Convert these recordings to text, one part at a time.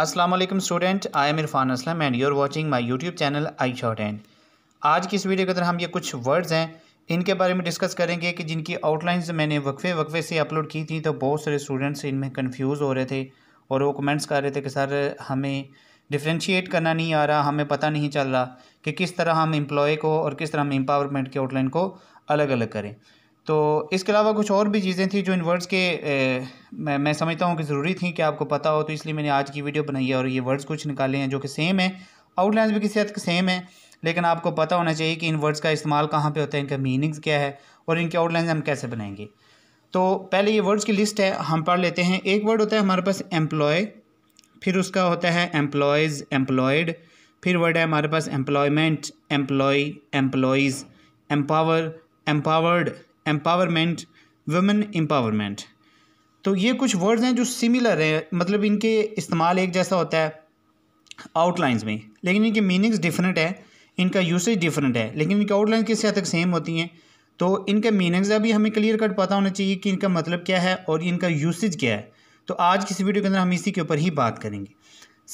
Aslam student I am Irfan Aslam and you are watching my YouTube channel I short and आज की इस video के अंदर हम ये कुछ वर्ड्स हैं इनके बारे में डिस्कस करेंगे कि जिनकी आउटलाइंस मैंने वक्फे वक्फे से अपलोड की थी तो बहुत सारे स्टूडेंट्स इनमें कन्फ्यूज़ हो रहे थे और वो कमेंट्स कर रहे थे कि सर हमें डिफ्रेंशिएट करना नहीं आ रहा हमें पता नहीं चल रहा कि किस तरह हम एम्प्लॉय को और किस तरह हम एम्पावरमेंट के आउटलाइन को अलग अलग करें तो इसके अलावा कुछ और भी चीज़ें थी जो इन वर्ड्स के ए, मैं मैं समझता हूँ कि ज़रूरी थी कि आपको पता हो तो इसलिए मैंने आज की वीडियो बनाई है और ये वर्ड्स कुछ निकाले हैं जो कि सेम है आउटलाइंस भी किसी हद सेम है लेकिन आपको पता होना चाहिए कि इन वर्ड्स का इस्तेमाल कहाँ पे होता है इनका मीनिंग्स क्या है और इनके आउटलाइंस हम कैसे बनाएंगे तो पहले ये वर्ड्स की लिस्ट है हम पढ़ लेते हैं एक वर्ड होता है हमारे पास एम्प्लॉय फिर उसका होता है एम्प्लॉयज़ एम्प्लॉयड फिर वर्ड है हमारे पास employment employ employs empower empowered empowerment women empowerment तो ये कुछ वर्ड्स हैं जो सिमिलर हैं मतलब इनके इस्तेमाल एक जैसा होता है आउटलाइंस में लेकिन इनके मीनिंग्स डिफरेंट है इनका यूसेज डिफरेंट है लेकिन इनकी आउटलाइन किस हद तक सेम होती हैं तो इनके मीनिंग्स अभी हमें क्लियर कट पता होना चाहिए कि इनका मतलब क्या है और इनका यूसेज क्या है तो आज किस वीडियो के अंदर हम इसी के ऊपर ही बात करेंगे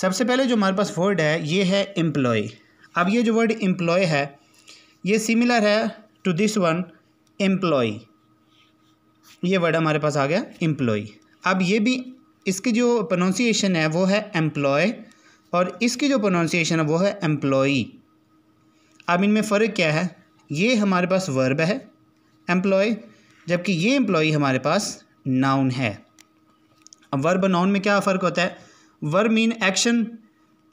सबसे पहले जो हमारे पास वर्ड है ये है एम्प्लॉय अब ये जो वर्ड एम्प्लॉय है ये सिमिलर है टू दिस वन एम्प्लॉय ये वर्ड हमारे पास आ गया एम्प्लॉय अब ये भी इसकी जो प्रोनाउंसिएशन है वो है एम्प्लॉय और इसकी जो प्रोनाउंसिएशन है वो है एम्प्लॉई अब इनमें फ़र्क क्या है ये हमारे पास वर्ब है एम्प्लॉय जबकि ये एम्प्लॉय हमारे पास नाउन है अब वर्ब नाउन में क्या फ़र्क होता है verb mean action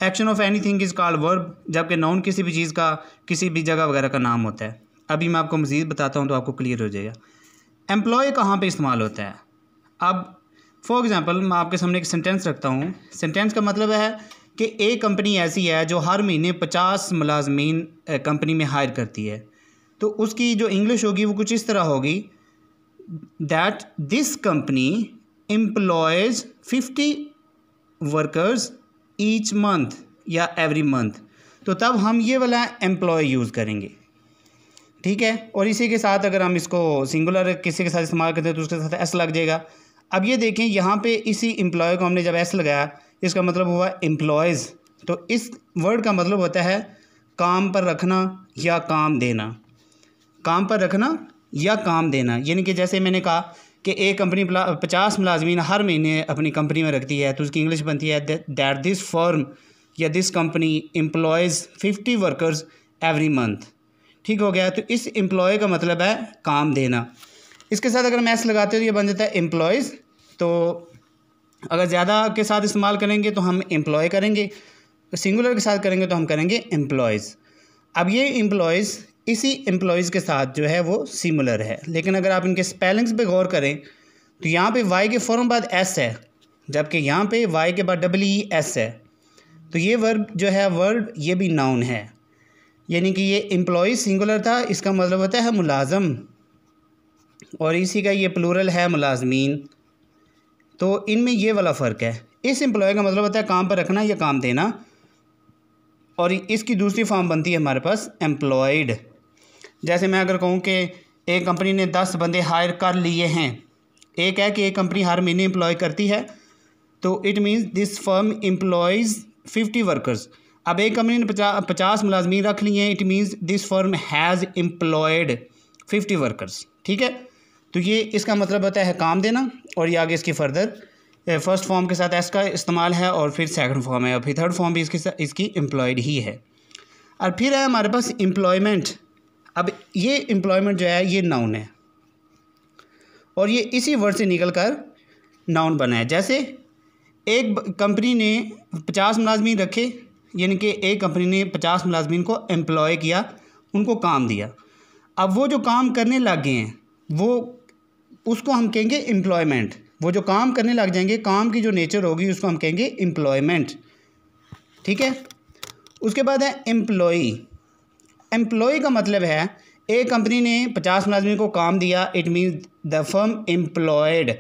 action of anything is called verb जबकि नाउन किसी भी चीज़ का किसी भी जगह वगैरह का नाम होता है अभी मैं आपको मज़ीद बताता हूँ तो आपको क्लियर हो जाएगा एम्प्लॉय कहाँ पर इस्तेमाल होता है अब फॉर एग्ज़ाम्पल मैं आपके सामने एक सेंटेंस रखता हूँ सेंटेंस का मतलब है कि एक कंपनी ऐसी है जो हर महीने पचास मुलाजमीन कंपनी में हायर करती है तो उसकी जो इंग्लिश होगी वो कुछ इस तरह होगी that this company employs fifty workers each month या एवरी मंथ तो तब हम ये वाला एम्प्लॉय यूज़ करेंगे ठीक है और इसी के साथ अगर हम इसको सिंगुलर किसी के साथ इस्तेमाल करते हैं तो उसके साथ एस लग जाएगा अब ये देखें यहाँ पे इसी एम्प्लॉय को हमने जब एस लगाया इसका मतलब हुआ एम्प्लॉयज़ तो इस वर्ड का मतलब होता है काम पर रखना या काम देना काम पर रखना या काम देना यानी कि जैसे मैंने कहा कि एक कंपनी पचास मुलाजमीन हर महीने अपनी कंपनी में रखती है तो उसकी इंग्लिश बनती है दैट दिस फर्म या this company employs fifty workers every month ठीक हो गया तो इस एम्प्लॉय का मतलब है काम देना इसके साथ अगर मैथ्स लगाते हो तो ये बन जाता है एम्प्लॉयज़ तो अगर ज़्यादा के साथ इस्तेमाल करेंगे तो हम एम्प्लॉय करेंगे सिंगुलर के साथ करेंगे तो हम करेंगे एम्प्लॉयज़ अब ये एम्प्लॉयज़ इसी एम्प्लॉयज़ के साथ जो है वो सिमुलर है लेकिन अगर आप इनके स्पेलिंग्स पे गौर करें तो यहाँ पे वाई के फ़ौर बाद एस है जबकि यहाँ पे वाई के बाद डब्ल्यू ई एस है तो ये वर्ब जो है वर्ड ये भी नाउन है यानी कि ये एम्प्लॉय सिंगुलर था इसका मतलब होता है मुलाजम और इसी का ये प्लूरल है मुलाजमीन तो इनमें ये वाला फ़र्क है इस एम्प्लॉय का मतलब होता है काम पर रखना या काम देना और इसकी दूसरी फॉर्म बनती है हमारे पास एम्प्लॉयड जैसे मैं अगर कहूँ कि एक कंपनी ने दस बंदे हायर कर लिए हैं एक है कि एक कंपनी हर महीने एम्प्लॉय करती है तो it means this firm employs fifty workers अब एक कंपनी ने पचा, पचास मुलाजमी रख लिए हैं it means this firm has employed fifty workers ठीक है तो ये इसका मतलब होता है काम देना और ये आगे इसकी फर्दर फर्स्ट फॉर्म के साथ एस का इस्तेमाल है और फिर सेकंड फॉर्म है और फिर थर्ड फॉर्म भी इसके साथ इसकी एम्प्लॉयड ही है और फिर है हमारे पास एम्प्लॉयमेंट अब ये एम्प्लॉयमेंट जो है ये नाउन है और ये इसी वर्ड से निकल कर नाउन बना है जैसे एक कंपनी ने पचास मुलाजमी रखे यानी कि एक कंपनी ने पचास मुलाजमीन को एम्प्लॉय किया उनको काम दिया अब वो जो काम करने लग गए हैं वो उसको हम कहेंगे एम्प्लॉयमेंट वो जो काम करने लग जाएंगे काम की जो नेचर होगी उसको हम कहेंगे एम्प्लॉयमेंट ठीक है उसके बाद है एम्प्लॉई एम्प्लॉय का मतलब है एक कंपनी ने पचास मुलाजमी को काम दिया it means the firm employed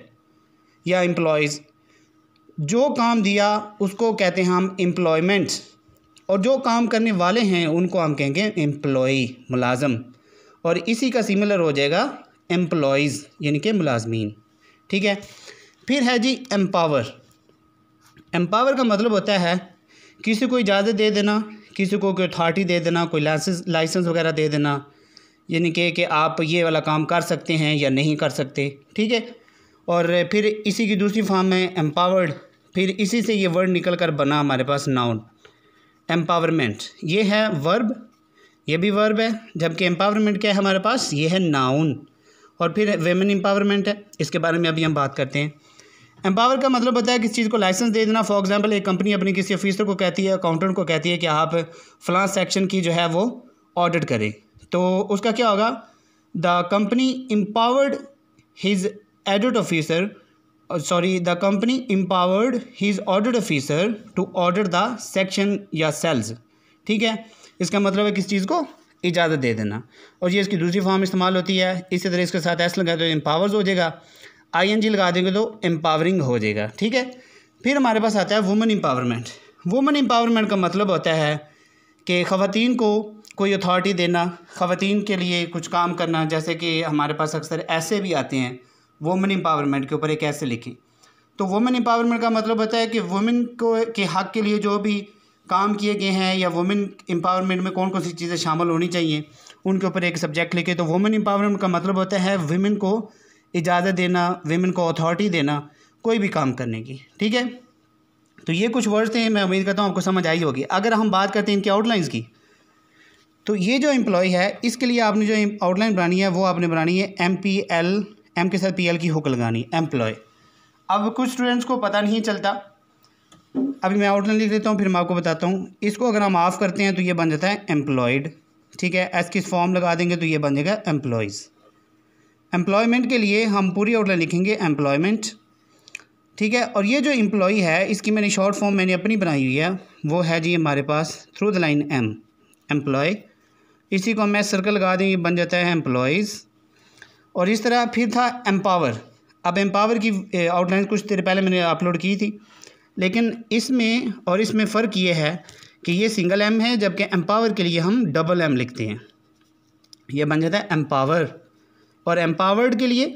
या एम्प्लॉयज़ जो काम दिया उसको कहते हैं हम एम्प्लॉयमेंट्स और जो काम करने वाले हैं उनको हम कहेंगे एम्प्लॉ मुलाजम और इसी का सिमिलर हो जाएगा एम्प्लॉयज़ यानी कि मुलाजमीन ठीक है फिर है जी एम्पावर एम्पावर का मतलब होता है किसी को इजाज़त दे देना किसी को कोई अथॉरिटी दे देना कोई लाइसेंस लाइसेंस वगैरह दे देना यानी कि कि आप ये वाला काम कर सकते हैं या नहीं कर सकते ठीक है और फिर इसी की दूसरी फॉर्म है एम्पावर्ड फिर इसी से ये वर्ड निकल कर बना हमारे पास नाउन एम्पावरमेंट ये है वर्ब ये भी वर्ब है जबकि एम्पावरमेंट क्या है हमारे पास ये है नाउन और फिर वेमेन एम्पावरमेंट है इसके बारे में अभी हम बात करते हैं एम्पावर का मतलब होता है किस चीज़ को लाइसेंस दे देना फॉर एग्जांपल एक कंपनी अपने किसी ऑफिसर को कहती है अकाउंटेंट को कहती है कि आप फ्लां सेक्शन की जो है वो ऑडिट करें तो उसका क्या होगा the company empowered his edit officer Uh, sorry the company empowered his ordered officer to order the section या cells ठीक है इसका मतलब है किस चीज़ को इजाज़त दे देना और ये इसकी दूसरी फॉर्म इस्तेमाल होती है इसी तरह इसके साथ ऐसा लगा तो एम्पावर्स हो जाएगा आई एन जी लगा देंगे तो एम्पावरिंग हो जाएगा ठीक है फिर हमारे पास आता है वुमेन एम्पावरमेंट वुमेन एम्पावरमेंट का मतलब होता है कि ख़वान को कोई अथॉरिटी देना ख़वान के लिए कुछ काम करना जैसे कि हमारे पास अक्सर ऐसे भी आते हैं वुमेन एम्पावरमेंट के ऊपर एक ऐसे लिखें तो वुमेन एम्पावरमेंट का मतलब होता है कि वुमेन को के हक़ के लिए जो भी काम किए गए हैं या वुमेन एम्पावरमेंट में कौन कौन सी चीज़ें शामिल होनी चाहिए उनके ऊपर एक सब्जेक्ट लिखे तो वुमेन एम्पावरमेंट का मतलब होता है वुमेन को इजाज़त देना वुमेन को अथॉरिटी देना कोई भी काम करने की ठीक है तो ये कुछ वर्ड्स थे मैं उम्मीद करता हूँ आपको समझ आई होगी अगर हम बात करते हैं इनकी आउटलाइंस की तो ये जो एम्प्लॉय है इसके लिए आपने जो आउटलाइन बनानी है वो आपने बनानी है एम पी एल एम के साथ पी एल की हुक लगानी एम्प्लॉय अब कुछ स्टूडेंट्स को पता नहीं चलता अभी मैं आउटलाइन लिख देता हूँ फिर मैं आपको बताता हूँ इसको अगर हम ऑफ करते हैं तो ये बन जाता है एम्प्लॉयड ठीक है एस किस फॉर्म लगा देंगे तो ये बन जाएगा एम्प्लॉयज़ एम्प्लॉयमेंट के लिए हम पूरी आउटलाइन लिखेंगे एम्प्लॉयमेंट ठीक है और ये जो एम्प्लॉय है इसकी मैंने शॉर्ट फॉर्म मैंने अपनी बनाई हुई है वो है जी हमारे पास through the line M employ इसी को हम मैं सर्कल लगा दें ये बन जाता है एम्प्लॉयज़ और इस तरह फिर था एम्पावर अब एम्पावर की आउटलाइन कुछ देर पहले मैंने अपलोड की थी लेकिन इसमें और इसमें फ़र्क ये है कि ये सिंगल एम है जबकि एम्पावर के लिए हम डबल एम लिखते हैं ये बन जाता है एम्पावर और एम्पावर्ड के लिए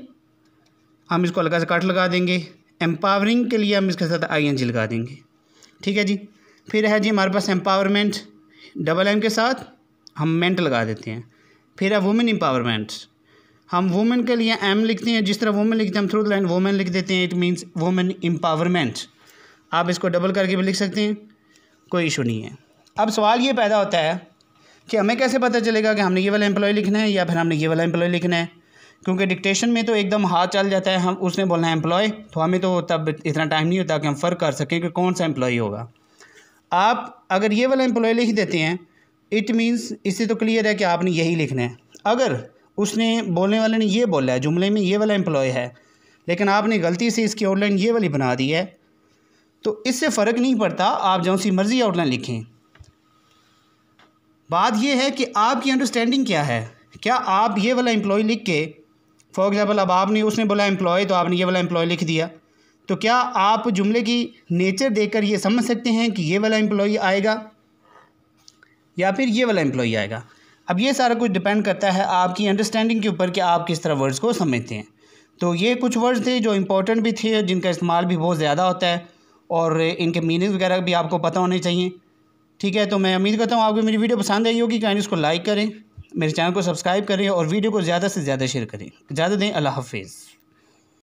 हम इसको अलग सा कट लगा देंगे एम्पावरिंग के लिए हम इसके साथ आई एन जी लगा देंगे ठीक है जी फिर है जी हमारे पास एम्पावरमेंट डबल एम के साथ हम मेंट लगा देते हैं फिर है वुमेन एम्पावरमेंट्स हम वुमेन के लिए एम लिखते हैं जिस तरह वुमेन लिखते हैं हम थ्रू लाइन वुमेन लिख देते हैं इट मीन्स वुमेन एम्पावरमेंट आप इसको डबल करके भी लिख सकते हैं कोई इशू नहीं है अब सवाल ये पैदा होता है कि हमें कैसे पता चलेगा कि हमने ये वाला एम्प्लॉय लिखना है या फिर हमने ये वाला एम्प्लॉय लिखना है क्योंकि डिक्टेशन में तो एकदम हाथ चल जाता है हम उसने बोलना है एम्प्लॉय तो हमें तो तब इतना टाइम नहीं होता कि हम फ़र्क कर सकें कि कौन सा एम्प्लॉय होगा आप अगर ये वाला एम्प्लॉय लिख देते हैं इट मीन्स इससे तो क्लियर है कि आपने यही लिखना है अगर उसने बोलने वाले ने ये बोला है जुमले में ये वाला एम्प्लॉय है लेकिन आपने गलती से इसकी आउटलाइन ये वाली बना दी है तो इससे फ़र्क नहीं पड़ता आप जो सी मर्ज़ी आउटलाइन लिखें बात यह है कि आपकी अंडरस्टैंडिंग क्या है क्या आप ये वाला एम्प्लॉय लिख के फॉर एग्ज़ाम्पल अब आपने उसने बोला एम्प्लॉय तो आपने ये वाला एम्प्लॉय लिख दिया तो क्या आप जुमले की नेचर कर ये समझ सकते हैं कि ये वाला एम्प्लॉय आएगा या फिर ये वाला एम्प्लॉय आएगा अब ये सारा कुछ डिपेंड करता है आपकी अंडरस्टैंडिंग के ऊपर कि आप किस तरह वर्ड्स को समझते हैं तो ये कुछ वर्ड्स थे जो इंपॉर्टेंट भी थे जिनका इस्तेमाल भी बहुत ज़्यादा होता है और इनके मीनिंग वगैरह भी आपको पता होने चाहिए ठीक है तो मैं उम्मीद करता हूँ आपको मेरी वीडियो पसंद आई होगी कहानी उसको लाइक करें मेरे चैनल को सब्सक्राइब करें और वीडियो को ज़्यादा से ज़्यादा शेयर करें ज़्यादा दें अल्लाह हाफिज़